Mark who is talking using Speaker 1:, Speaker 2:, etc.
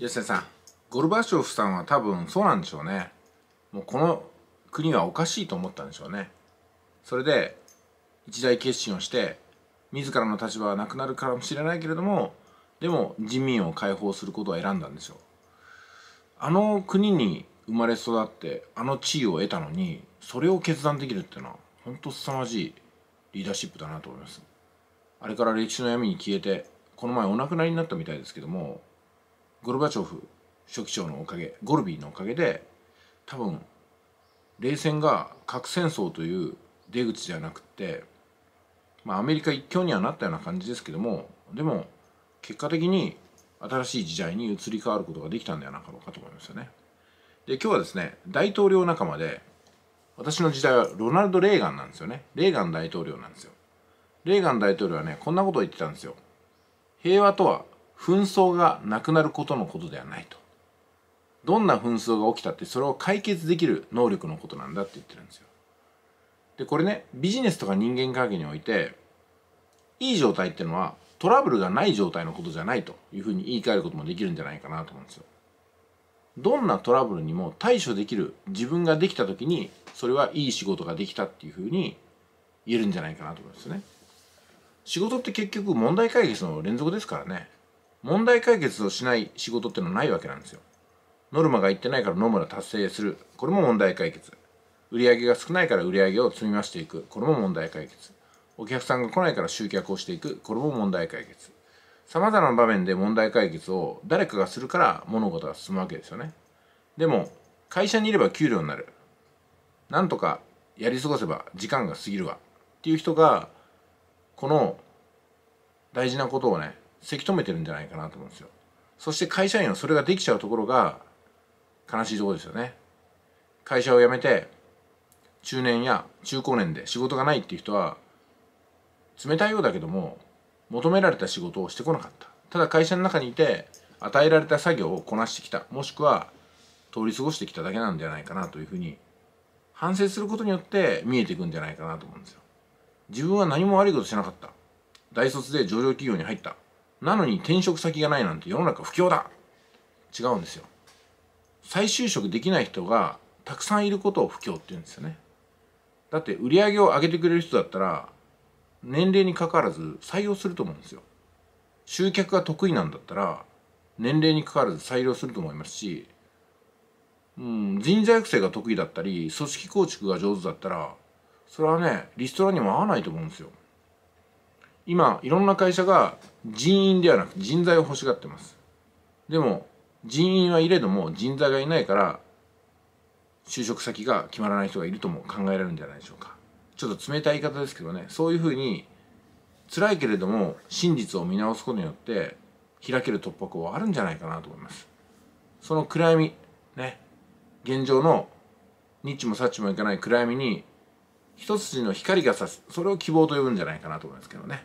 Speaker 1: 吉田さんゴルバチョフさんは多分そうなんでしょうねもうこの国はおかしいと思ったんでしょうねそれで一大決心をして自らの立場はなくなるかもしれないけれどもでも人民を解放することを選んだんでしょうあの国に生まれ育ってあの地位を得たのにそれを決断できるっていうのは本当凄まじいリーダーシップだなと思いますあれから歴史の闇に消えてこの前お亡くなりになったみたいですけどもゴルバチョフ書記長のおかげゴルビーのおかげで多分冷戦が核戦争という出口じゃなくて、まあ、アメリカ一強にはなったような感じですけどもでも結果的に新しい時代に移り変わることができたんではなかろうかと思いますよね。で今日はですね大統領仲間で私の時代はロナルド・レーガンなんですよねレーガン大統領なんですよレーガン大統領はねこんなことを言ってたんですよ平和とは紛争がなくなることのことではないとどんな紛争が起きたってそれを解決できる能力のことなんだって言ってるんですよでこれねビジネスとか人間関係においていい状態っていうのはトラブルがない状態のことじゃないというふうに言い換えることもできるんじゃないかなと思うんですよどんなトラブルにも対処できる自分ができた時にそれはいい仕事ができたっていうふうに言えるんじゃないかなと思いますね仕事って結局問題解決の連続ですからね問題解決をしない仕事ってのはないわけなんですよ。ノルマが言ってないからノルマ達成する。これも問題解決。売上が少ないから売上を積み増していく。これも問題解決。お客さんが来ないから集客をしていく。これも問題解決。様々な場面で問題解決を誰かがするから物事が進むわけですよね。でも、会社にいれば給料になる。なんとかやり過ごせば時間が過ぎるわ。っていう人が、この大事なことをね、せき止めてるんじゃないかなと思うんですよそして会社員はそれができちゃうところが悲しいところですよね会社を辞めて中年や中高年で仕事がないっていう人は冷たいようだけども求められた仕事をしてこなかったただ会社の中にいて与えられた作業をこなしてきたもしくは通り過ごしてきただけなんじゃないかなというふうに反省することによって見えていくんじゃないかなと思うんですよ自分は何も悪いことしなかった大卒で上場企業に入ったなのに転職先がないなんて世の中不況だ違うんですよ再就職できない人がたくさんいることを不況って言うんですよねだって売り上げを上げてくれる人だったら年齢にかかわらず採用すると思うんですよ集客が得意なんだったら年齢にかかわらず採用すると思いますし、うん、人材育成が得意だったり組織構築が上手だったらそれはねリストラにも合わないと思うんですよ今いろんな会社が人員ではなく人材を欲しがってますでも人員はいれども人材がいないから就職先が決まらない人がいるとも考えられるんじゃないでしょうかちょっと冷たい言い方ですけどねそういうふうに辛いけれども真実を見直すことによって開ける突破口はあるんじゃないかなと思いますその暗闇ね現状のニッチもサッチもいかない暗闇に一筋の光が差すそれを希望と呼ぶんじゃないかなと思いますけどね